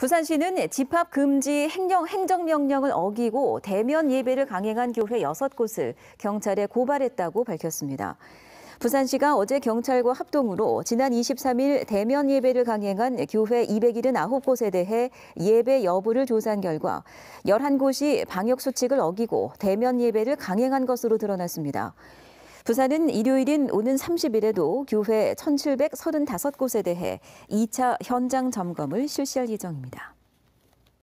부산시는 집합 금지 행정 행정명령을 어기고 대면 예배를 강행한 교회 6곳을 경찰에 고발했다고 밝혔습니다. 부산시가 어제 경찰과 합동으로 지난 23일 대면 예배를 강행한 교회 279곳에 대해 예배 여부를 조사한 결과 11곳이 방역수칙을 어기고 대면 예배를 강행한 것으로 드러났습니다. 부산은 일요일인 오는 30일에도 교회 1,735곳에 대해 2차 현장 점검을 실시할 예정입니다.